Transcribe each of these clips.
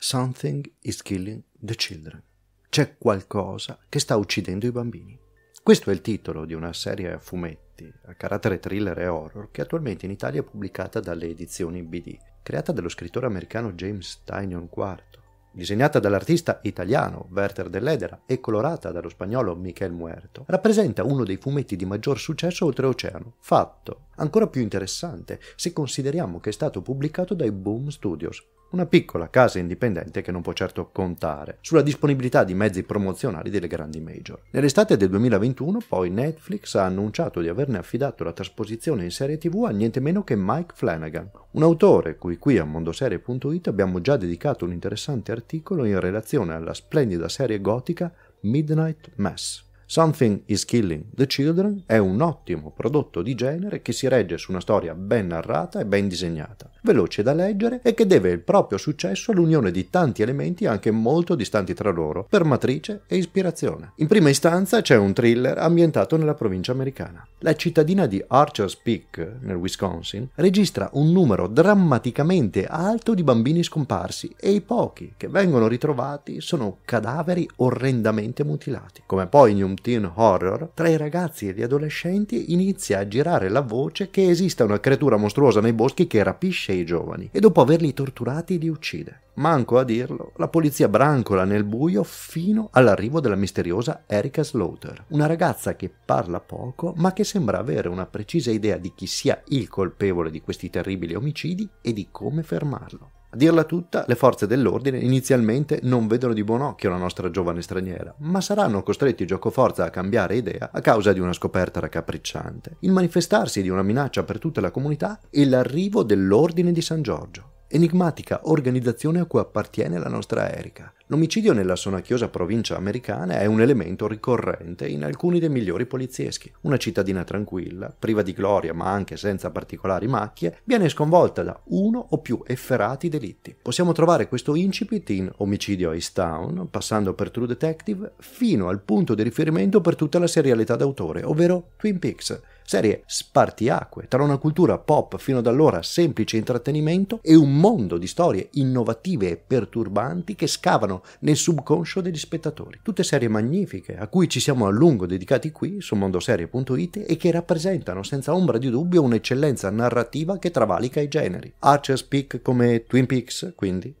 Something is killing the children. C'è qualcosa che sta uccidendo i bambini. Questo è il titolo di una serie a fumetti a carattere thriller e horror che attualmente in Italia è pubblicata dalle edizioni BD, creata dallo scrittore americano James Tynion IV, disegnata dall'artista italiano Werther dell'Edera e colorata dallo spagnolo Michel Muerto, rappresenta uno dei fumetti di maggior successo oltreoceano, fatto ancora più interessante se consideriamo che è stato pubblicato dai Boom Studios, una piccola casa indipendente che non può certo contare sulla disponibilità di mezzi promozionali delle grandi major. Nell'estate del 2021 poi Netflix ha annunciato di averne affidato la trasposizione in serie tv a niente meno che Mike Flanagan, un autore cui qui a mondoserie.it abbiamo già dedicato un interessante articolo in relazione alla splendida serie gotica Midnight Mass. Something is Killing the Children è un ottimo prodotto di genere che si regge su una storia ben narrata e ben disegnata veloce da leggere e che deve il proprio successo all'unione di tanti elementi anche molto distanti tra loro, per matrice e ispirazione. In prima istanza c'è un thriller ambientato nella provincia americana. La cittadina di Archer's Peak, nel Wisconsin, registra un numero drammaticamente alto di bambini scomparsi e i pochi che vengono ritrovati sono cadaveri orrendamente mutilati. Come poi in un teen horror, tra i ragazzi e gli adolescenti inizia a girare la voce che esista una creatura mostruosa nei boschi che rapisce i giovani e dopo averli torturati li uccide. Manco a dirlo, la polizia brancola nel buio fino all'arrivo della misteriosa Erika Slaughter, una ragazza che parla poco ma che sembra avere una precisa idea di chi sia il colpevole di questi terribili omicidi e di come fermarlo dirla tutta, le forze dell'ordine inizialmente non vedono di buon occhio la nostra giovane straniera, ma saranno costretti giocoforza a cambiare idea a causa di una scoperta raccapricciante, il manifestarsi di una minaccia per tutta la comunità e l'arrivo dell'ordine di San Giorgio enigmatica organizzazione a cui appartiene la nostra Erika, l'omicidio nella sonacchiosa provincia americana è un elemento ricorrente in alcuni dei migliori polizieschi. Una cittadina tranquilla, priva di gloria ma anche senza particolari macchie, viene sconvolta da uno o più efferati delitti. Possiamo trovare questo incipit in Omicidio a East Town, passando per True Detective, fino al punto di riferimento per tutta la serialità d'autore, ovvero Twin Peaks serie spartiacque tra una cultura pop fino ad allora semplice intrattenimento e un mondo di storie innovative e perturbanti che scavano nel subconscio degli spettatori. Tutte serie magnifiche a cui ci siamo a lungo dedicati qui su mondoserie.it e che rappresentano senza ombra di dubbio un'eccellenza narrativa che travalica i generi. Archer's Peak come Twin Peaks, quindi?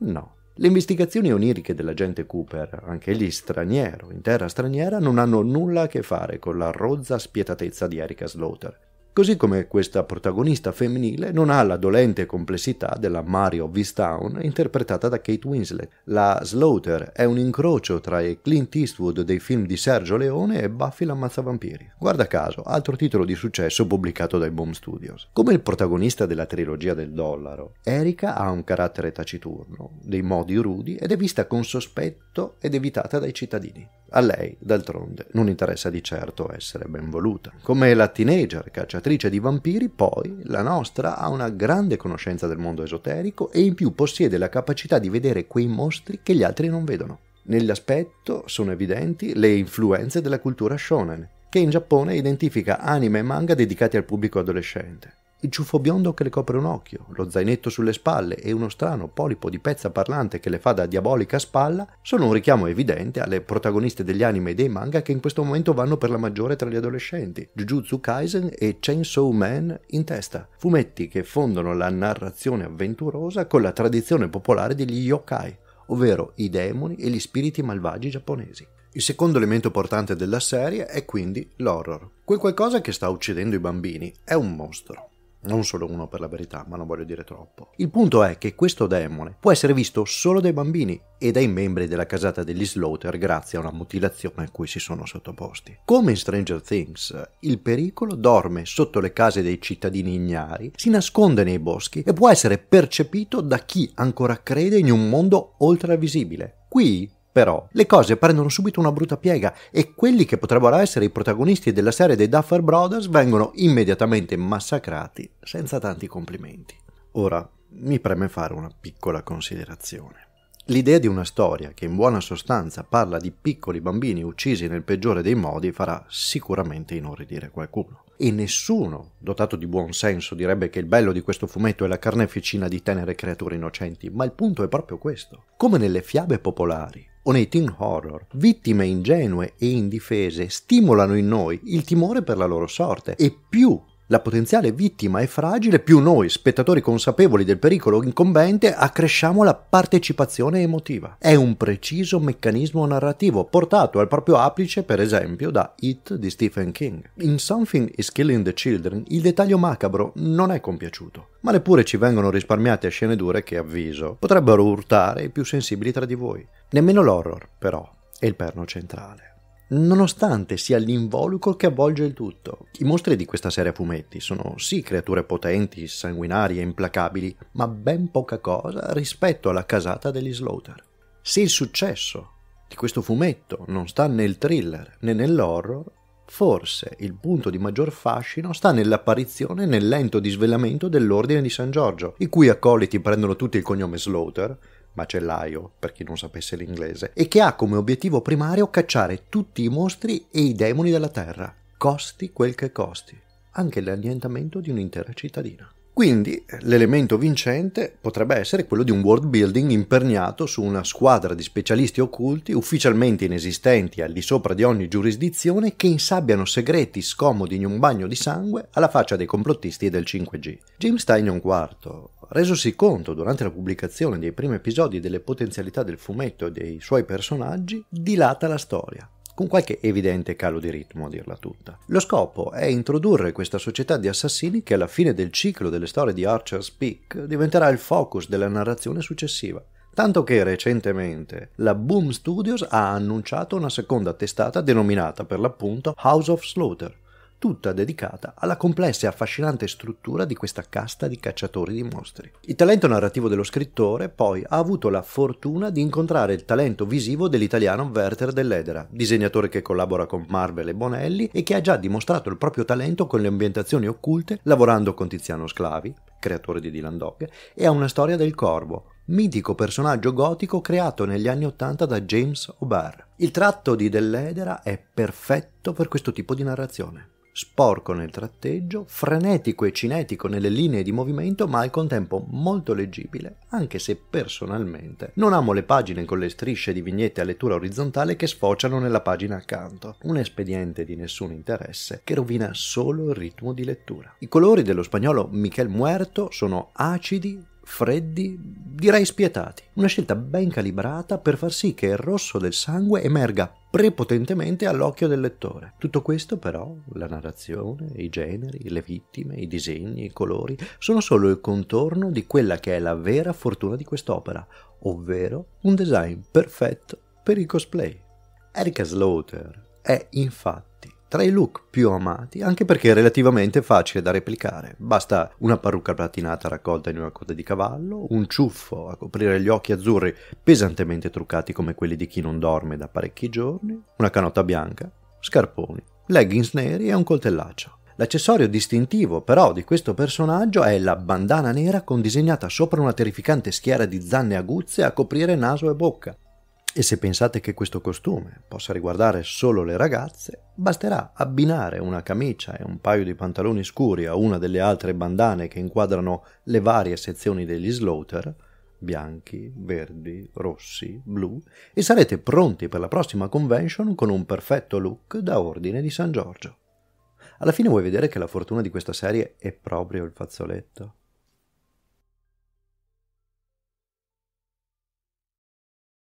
No. Le investigazioni oniriche dell'agente Cooper, anche egli straniero, in terra straniera, non hanno nulla a che fare con la rozza spietatezza di Erika Slaughter, così come questa protagonista femminile non ha la dolente complessità della Mario of Vistown interpretata da Kate Winslet. La Slaughter è un incrocio tra i Clint Eastwood dei film di Sergio Leone e Buffy l'ammazzavampiri. Guarda caso, altro titolo di successo pubblicato dai Bomb Studios. Come il protagonista della trilogia del dollaro, Erika ha un carattere taciturno, dei modi rudi ed è vista con sospetto ed evitata dai cittadini. A lei, d'altronde, non interessa di certo essere ben voluta. Come la teenager caccia cacciatrice di vampiri, poi, la nostra ha una grande conoscenza del mondo esoterico e in più possiede la capacità di vedere quei mostri che gli altri non vedono. Nell'aspetto sono evidenti le influenze della cultura shonen, che in Giappone identifica anime e manga dedicati al pubblico adolescente il ciuffo biondo che le copre un occhio, lo zainetto sulle spalle e uno strano polipo di pezza parlante che le fa da diabolica spalla sono un richiamo evidente alle protagoniste degli anime e dei manga che in questo momento vanno per la maggiore tra gli adolescenti, Jujutsu Kaisen e Chainsaw Man in testa, fumetti che fondono la narrazione avventurosa con la tradizione popolare degli yokai, ovvero i demoni e gli spiriti malvagi giapponesi. Il secondo elemento portante della serie è quindi l'horror. Quel qualcosa che sta uccidendo i bambini è un mostro non solo uno per la verità, ma non voglio dire troppo. Il punto è che questo demone può essere visto solo dai bambini e dai membri della casata degli Slaughter grazie a una mutilazione a cui si sono sottoposti. Come in Stranger Things, il pericolo dorme sotto le case dei cittadini ignari, si nasconde nei boschi e può essere percepito da chi ancora crede in un mondo oltre visibile. Qui però le cose prendono subito una brutta piega e quelli che potrebbero essere i protagonisti della serie dei Duffer Brothers vengono immediatamente massacrati senza tanti complimenti. Ora mi preme fare una piccola considerazione. L'idea di una storia che in buona sostanza parla di piccoli bambini uccisi nel peggiore dei modi farà sicuramente inorridire qualcuno. E nessuno, dotato di buon senso, direbbe che il bello di questo fumetto è la carneficina di tenere creature innocenti, ma il punto è proprio questo. Come nelle fiabe popolari, o nei teen horror, vittime ingenue e indifese stimolano in noi il timore per la loro sorte e più la potenziale vittima è fragile, più noi, spettatori consapevoli del pericolo incombente, accresciamo la partecipazione emotiva. È un preciso meccanismo narrativo, portato al proprio apice, per esempio, da It di Stephen King. In Something is Killing the Children, il dettaglio macabro non è compiaciuto, ma neppure ci vengono risparmiate scene dure che, avviso, potrebbero urtare i più sensibili tra di voi. Nemmeno l'horror, però, è il perno centrale nonostante sia l'involucro che avvolge il tutto. I mostri di questa serie a fumetti sono sì creature potenti, sanguinarie, implacabili, ma ben poca cosa rispetto alla casata degli Slaughter. Se il successo di questo fumetto non sta nel thriller né nell'horror, forse il punto di maggior fascino sta nell'apparizione e nel lento disvelamento dell'Ordine di San Giorgio, i cui accoliti prendono tutti il cognome Slaughter, macellaio per chi non sapesse l'inglese, e che ha come obiettivo primario cacciare tutti i mostri e i demoni della terra, costi quel che costi, anche l'annientamento di un'intera cittadina. Quindi l'elemento vincente potrebbe essere quello di un world building imperniato su una squadra di specialisti occulti ufficialmente inesistenti al di sopra di ogni giurisdizione che insabbiano segreti scomodi in un bagno di sangue alla faccia dei complottisti del 5G. Jim Steinion IV, resosi conto durante la pubblicazione dei primi episodi delle potenzialità del fumetto e dei suoi personaggi, dilata la storia, con qualche evidente calo di ritmo a dirla tutta. Lo scopo è introdurre questa società di assassini che alla fine del ciclo delle storie di Archer's Peak diventerà il focus della narrazione successiva. Tanto che recentemente la Boom Studios ha annunciato una seconda testata denominata per l'appunto House of Slaughter, tutta dedicata alla complessa e affascinante struttura di questa casta di cacciatori di mostri. Il talento narrativo dello scrittore poi ha avuto la fortuna di incontrare il talento visivo dell'italiano Werther dell'Edera, disegnatore che collabora con Marvel e Bonelli e che ha già dimostrato il proprio talento con le ambientazioni occulte lavorando con Tiziano Sclavi, creatore di Dylan Dog, e a una storia del corvo, mitico personaggio gotico creato negli anni Ottanta da James O'Barr. Il tratto di Dell'Edera è perfetto per questo tipo di narrazione sporco nel tratteggio, frenetico e cinetico nelle linee di movimento, ma al contempo molto leggibile, anche se personalmente non amo le pagine con le strisce di vignette a lettura orizzontale che sfociano nella pagina accanto, un espediente di nessun interesse che rovina solo il ritmo di lettura. I colori dello spagnolo Michel Muerto sono acidi, freddi, direi spietati. Una scelta ben calibrata per far sì che il rosso del sangue emerga prepotentemente all'occhio del lettore. Tutto questo però, la narrazione, i generi, le vittime, i disegni, i colori, sono solo il contorno di quella che è la vera fortuna di quest'opera, ovvero un design perfetto per il cosplay. Erika Slaughter è infatti tra i look più amati, anche perché è relativamente facile da replicare. Basta una parrucca platinata raccolta in una coda di cavallo, un ciuffo a coprire gli occhi azzurri pesantemente truccati come quelli di chi non dorme da parecchi giorni, una canotta bianca, scarponi, leggings neri e un coltellaccio. L'accessorio distintivo però di questo personaggio è la bandana nera con disegnata sopra una terrificante schiera di zanne aguzze a coprire naso e bocca. E se pensate che questo costume possa riguardare solo le ragazze, basterà abbinare una camicia e un paio di pantaloni scuri a una delle altre bandane che inquadrano le varie sezioni degli slaughter, bianchi, verdi, rossi, blu, e sarete pronti per la prossima convention con un perfetto look da ordine di San Giorgio. Alla fine vuoi vedere che la fortuna di questa serie è proprio il fazzoletto?